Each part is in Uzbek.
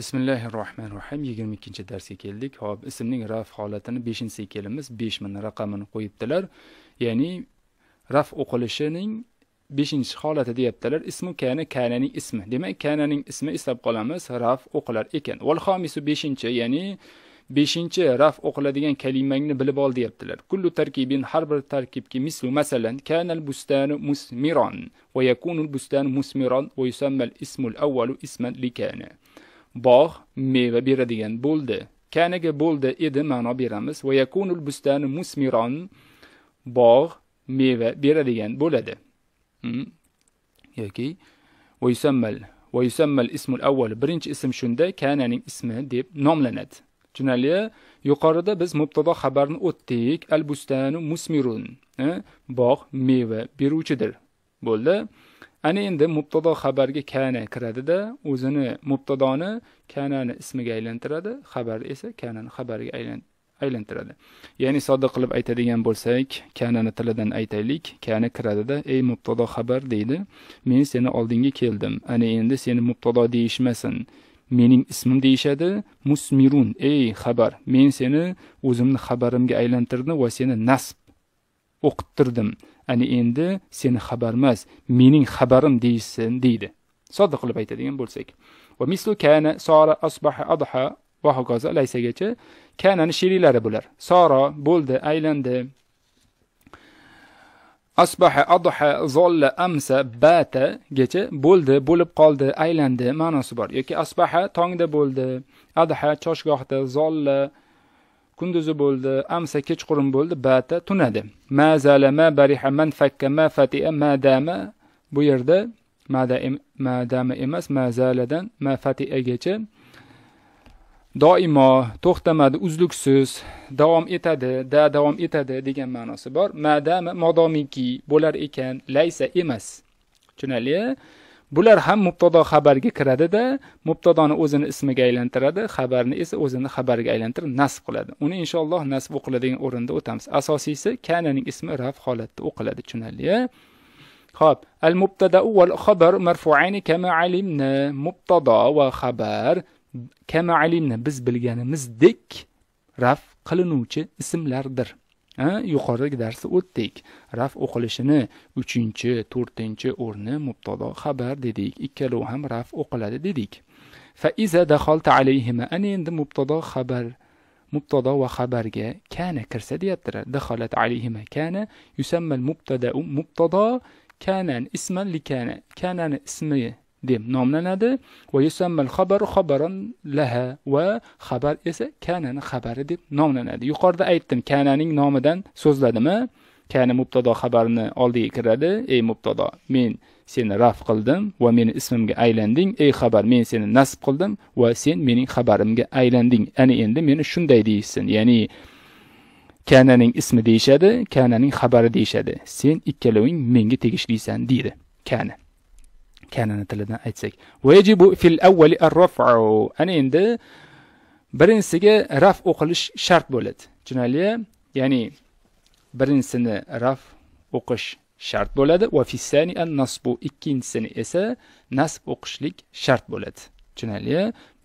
bismillahi rohmanir rohim yigirma ikkinchi darsga keldik hop ismning raf holatini beshinchisiga kelamiz besh min raqamini qo'yibdilar ya'ni raf o'qilishining beshinchi holati deyaptilar ismi kana kananing ismi demak kananing ismi eslab qolamiz raf o'qilar ekan val 5 beshinchi ya'ni beshinchi raf o'qiladigan kalimangni bilib ol deyaptilar kullu tarkibin har bir tarkibki mislu masalan kanal bustanu musmiron va yakunul bustanu musmiron va yusammal ismul avvalu isman likana bog' meva beradigan bo'ldi kaniga bo'ldi edi ma'no beramiz va yakunul bustani musmiron bog' meva beradigan bo'ladi hmm. yoki vayusammal vayusammal ismul avval birinchi ism shunda kananing ismi deb nomlanadi tushunarli yuqorida biz mubtado xabarni o'tdik al bustanu musmirun eh, bog' meva beruvchidir bo'ldi ana endi mubtado xabarga kana kiradida o'zini mubtadoni kanani ismiga aylantiradi xabarni esa kanani xabariga aylantiradi ya'ni sodda qilib aytadigan bo'lsak kanani tilidan aytaylik kana kiradida ey mubtado xabar deydi men seni oldingga keldim ana endi seni mubtado deyishmasin mening ismim deyishadi musmirun ey xabar men seni o'zimni xabarimga aylantirdim va seni nasb o'qittirdim ana endi seni xabar emas mening xabarim deyishsin deydi sodda qilib aytadigan bo'lsak va mislu kana sora asbaha adha va hokazo laysagacha kanani sheriklari bular soro bo'ldi aylandi asbaha adha zolla amsa batagacha bo'ldi bo'lib qoldi aylandi ma'nosi bor yoki asbaha tongda bo'ldi adha choshgohda zolla kunduzi bo'ldi amsa kechqurun bo'ldi bata tunadi ma zalama bariha man fakka ma fatia ma dama bu yerda ma dama emas ma zaladan ma fatiagacha doimo to'xtamadi uzluksiz davom etadi da davom etadi degan ma'nosi bor ma dama modomiki bo'lar ekan laysa emas tushunarli bular ham mubtado xabarga kiradida mubtadoni o'zini ismiga aylantiradi xabarni esa o'zini xabariga aylantirib nasb qiladi uni inshaalloh nasb o'qiladigan o'rinda o'tamiz asosiysi kananing ismi raf holatda o'qiladi tushunarli ho'p al mubtadau val xabar marfuayni kama alimna mubtado va xabar kama alimna biz bilganimizdek raf qilinuvchi ismlardir yuqoridagi darsda o'tdik raf o'qilishini uchinchi to'rtinchi o'rni mubtado xabar dedik ikkalovi ham raf o'qiladi dedik faiza daholta alayhima ana endi mubtado xabar mubtado va xabarga kana kirsa deyaptilar daholat alayhima kana yusammal mubtada mubtado kanan isman li kana kanani ismi deb nomlanadi va xabaru xabaron laha va xabar esa kanani xabari deb nomlanadi yuqorida aytdim kananing nomidan so'zladimi kani mubtado xabarni oldiga kiradi ey mubtado men seni raf qildim va meni ismimga aylanding ey xabar men seni nasb qildim va sen mening xabarimga aylanding ana endi meni shunday deyishsin ya'ni kananing ismi deyishadi kananing xabari deyishadi sen ikkaloving menga tegishlisan deydi kana kanini tilidan aytsak vajibu fil avvali arraf'u ana endi birinchisiga raf o'qilish shart bo'ladi tushunarli ya'ni birinchisini raf o'qish shart bo'ladi va fisani an nasbu ikkinchisini esa nasb o'qishlik shart bo'ladi tushunarli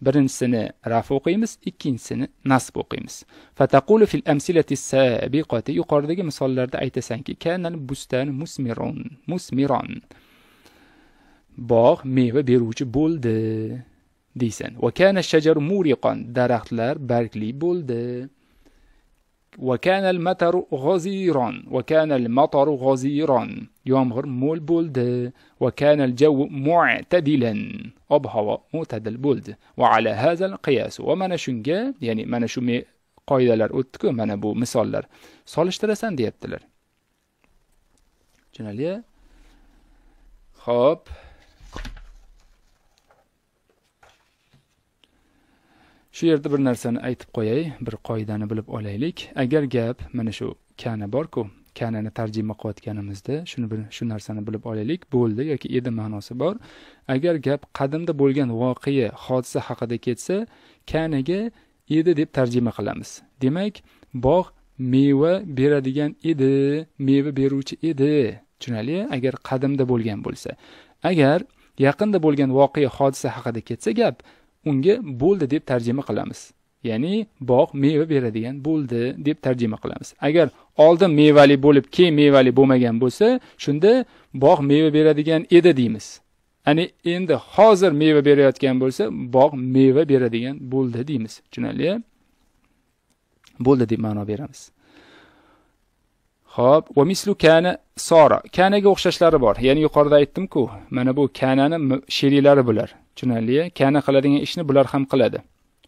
birinchisini raf o'qiymiz ikkinchisini nasb o'qiymiz fataqulu fil amsilati sabiqati yuqoridagi misollarda aytasanki kanal bustan musmiron musmiron bog' meva beruvchi bo'ldi deysan vakana shajar muriqon daraxtlar bargli bo'ldi al mataru g'oziron al mataru g'oziron yomg'ir mo'l bo'ldi al javu mu'tadilan ob havo mo'tadil bo'ldi va ala hazal qiyas va mana shunga ya'ni mana shu qoidalar o'tdiku mana bu misollar solishtirasan deyaptilar tushunarli xo'p shu yerda bir narsani aytib qo'yay bir qoidani bilib olaylik agar gap mana shu kana borku kanani tarjima qilayotganimizda shuni shu narsani bilib olaylik bo'ldi yoki edi ma'nosi bor agar gap qadimda bo'lgan voqea hodisa haqida ketsa kanaga edi deb tarjima qilamiz demak bog' meva beradigan edi meva beruvchi edi tushunarli agar qadimda bo'lgan bo'lsa agar yaqinda bo'lgan voqea hodisa haqida ketsa gap unga bo'ldi deb tarjima qilamiz ya'ni bog' meva beradigan bo'ldi deb tarjima qilamiz agar oldin mevali bo'lib keyin mevali bo'lmagan bo'lsa shunda bog' meva beradigan edi deymiz ya'ni endi hozir meva berayotgan bo'lsa bog' meva beradigan bo'ldi deymiz tushunarli bo'ldi deb ma'no beramiz ho'p va mislu kana sora kanaga o'xshashlari bor ya'ni yuqorida aytdimku mana bu kanani sheriklari bular tushunarli kana qiladigan ishni bular ham qiladi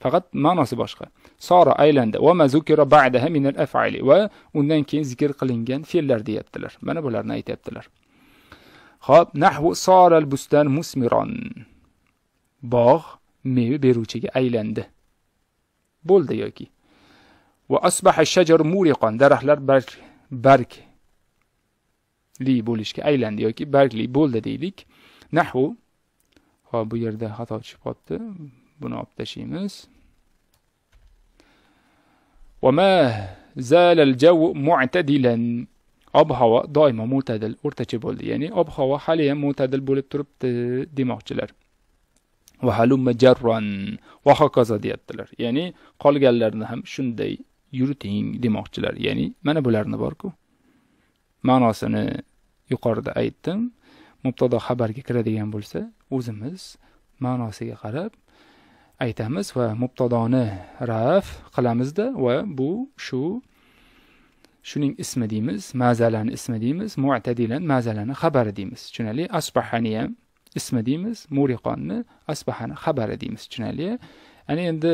faqat ma'nosi boshqa sora aylandi va mazukira ba'daha min al af'ali va undan keyin zikr qilingan fe'llar deyaptilar mana bularni aytyaptilar ho'p nahvu soral bustan musmiron. Bog' meva beruvchiga aylandi. Bo'ldi yoki. Va asbaha shajar muriqon, daraxtlar barg barg bo'lishga aylandi yoki bargli bo'ldi deylik. Nahvu Ha, bu yerda xato chiqib qolibdi buni olib tashlaymiz ob havo doimo mo'tadil o'rtacha bo'ldi ya'ni ob havo haliyam mo'tadil bo'lib turibdi demoqchilar va halumma jarron va hokazo deyaptilar ya'ni qolganlarni ham shunday yuriting demoqchilar ya'ni mana bularni borku ma'nosini yuqorida aytdim mubtado xabarga kiradigan bo'lsa o'zimiz ma'nosiga qarab aytamiz va mubtadoni raf qilamizda va bu shu shuning ismi deymiz mazalani ismi deymiz mu'tadilan mazalani xabari deymiz tushunarli asbahani ham ismi deymiz muriqonni asbahani xabari deymiz tushunarli ana endi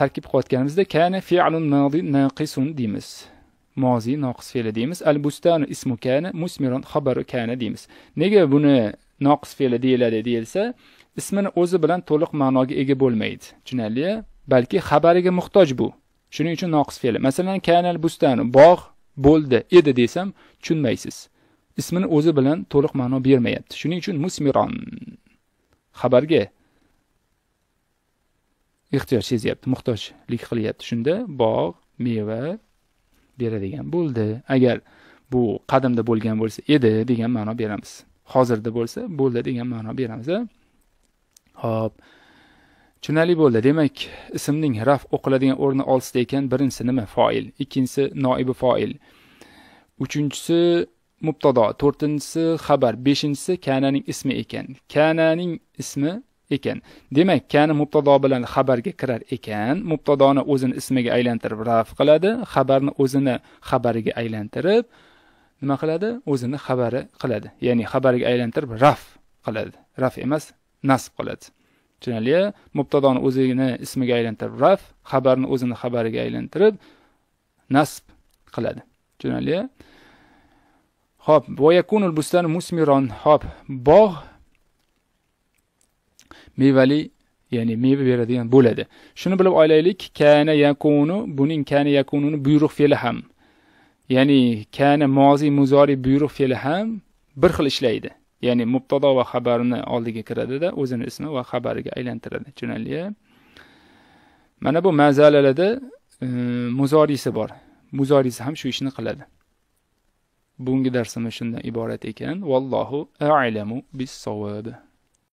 tarkib qilayotganimizda kana fi'lun modi naqisun deymiz moziy noqis fe'li deymiz al bustanu ismu kana musmiron xabaru kana deymiz nega buni noqis fe'li deyiladi deyilsa ismini o'zi bilan to'liq ma'noga ega bo'lmaydi tushunarli balki xabariga muhtoj bu shuning uchun noqis fe'li masalan kanal bustanu bog' bo'ldi edi desam tushunmaysiz ismini o'zi bilan to'liq ma'no bermayapti shuning uchun musmiron xabarga ehtiyoj sezyapti muhtojlik qilyapti shunda bog' meva beradigan bo'ldi agar bu qadimda bo'lgan bo'lsa edi degan ma'no beramiz hozirda bo'lsa bo'ldi degan ma'no beramiz hop tushunarli bo'ldi demak ismning raf o'qiladigan o'rni oltita ekan birinchisi nima foil ikkinchisi noibi foil uchinchisi mubtado to'rtinchisi xabar beshinchisi kananing ismi ekan kananing ismi ekan demak kani mubtado bilan xabarga kirar ekan mubtadoni o'zini ismiga aylantirib raf qiladi xabarni o'zini xabariga aylantirib nima qiladi o'zini xabari qiladi ya'ni xabarga aylantirib raf qiladi raf emas nasb qiladi tushunarli mubtadoni o'zini ismiga aylantirib raf xabarni o'zini xabariga aylantirib nasb qiladi tushunarli hop vayakunul bustan musmiron hop bog' mevali ya'ni meva beradigan bo'ladi shuni bilib olaylik kana yakunu buning kana yakununi buyruq fe'li ham ya'ni kana mozi muzoriy buyruq fe'li ham bir xil ishlaydi ya'ni mubtado va xabarni oldiga kiradida o'zini ismi va xabariga aylantiradi tushunarli mana bu mazalalarda e, muzorisi bor muzorisi ham shu ishni qiladi bugungi darsimiz shundan iborat ekan vallohu a'lamu bis